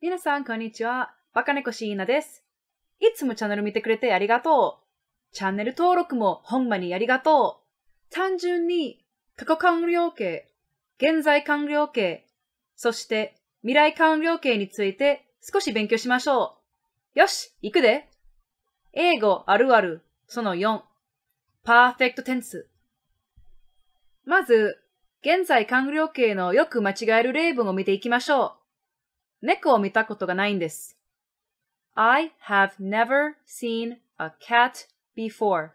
皆さん、こんにちは。バカ猫シーナです。いつもチャンネル見てくれてありがとう。チャンネル登録もほんまにありがとう。単純に、過去完了形、現在完了形、そして未来完了形について少し勉強しましょう。よし、行くで。英語あるある、その4。パーフェクトテンス。まず、現在官僚形のよく間違える例文を見ていきましょう。猫を見たことがないんです。I have never seen a cat before.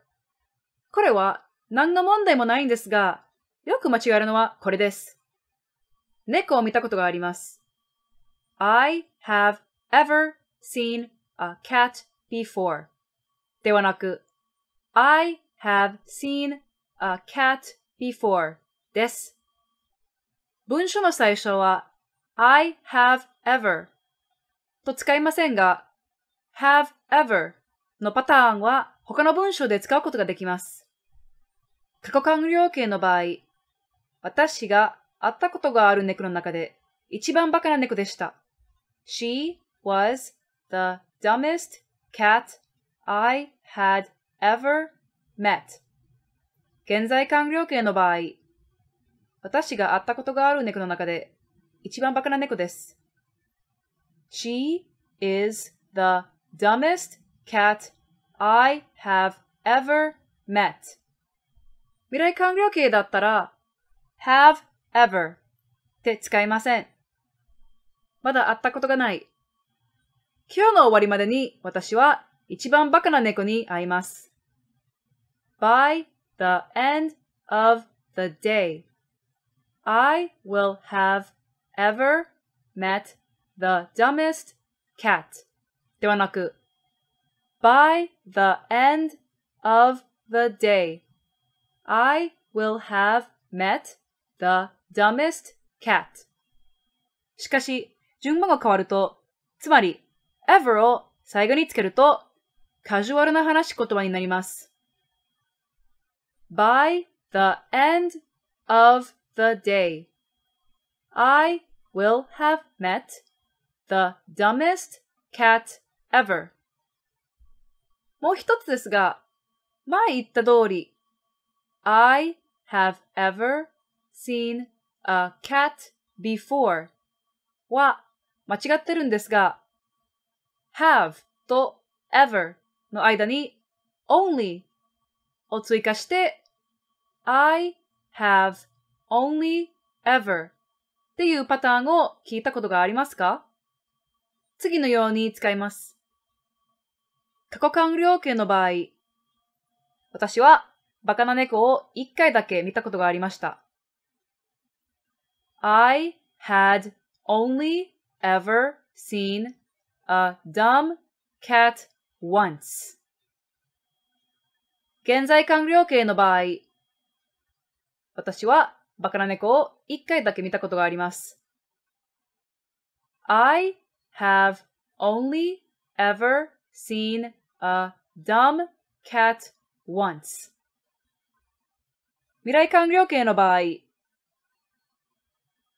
これは何の問題もないんですが、よく間違えるのはこれです。猫を見たことがあります。I have ever seen a cat before ではなく I have seen a cat before です。文章の最初は I have ever と使いませんが have ever のパターンは他の文章で使うことができます。過去完了形の場合、私が会ったことがある猫の中で一番バカな猫でした。She was the dumbest cat I had ever met. 現在完了形の場合、私が会ったことがある猫の中で一番バカな猫です。She is the dumbest cat I have ever met. 未来完了形だったら have ever って使いません。まだ会ったことがない。今日の終わりまでに私は一番バカな猫に会います。By the end of the day I will have ever met the dumbest cat ではなく By the end of the day I will have met the dumbest cat しかし順番が変わるとつまり ever を最後につけるとカジュアルな話し言葉になります By the end of the day. I will have met the dumbest cat ever. もう一つですが、前言った通り、I have ever seen a cat before は間違ってるんですが、have と ever の間に only を追加して、I have only ever っていうパターンを聞いたことがありますか次のように使います。過去完了形の場合、私はバカな猫を一回だけ見たことがありました。I had only ever seen a dumb cat once. 現在完了形の場合、私はバカな猫を一回だけ見たことがあります。I have only ever seen a dumb cat once. 未来完了形の場合、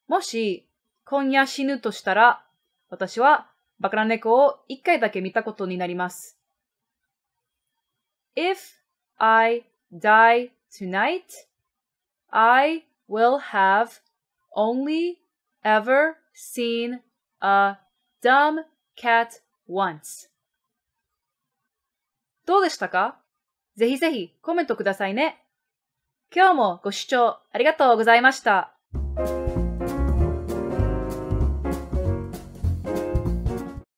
もし今夜死ぬとしたら、私はバカな猫を一回だけ見たことになります。If I die tonight, I will have only ever seen a dumb cat once. どうでしたかぜひぜひコメントくださいね。今日もご視聴ありがとうございました。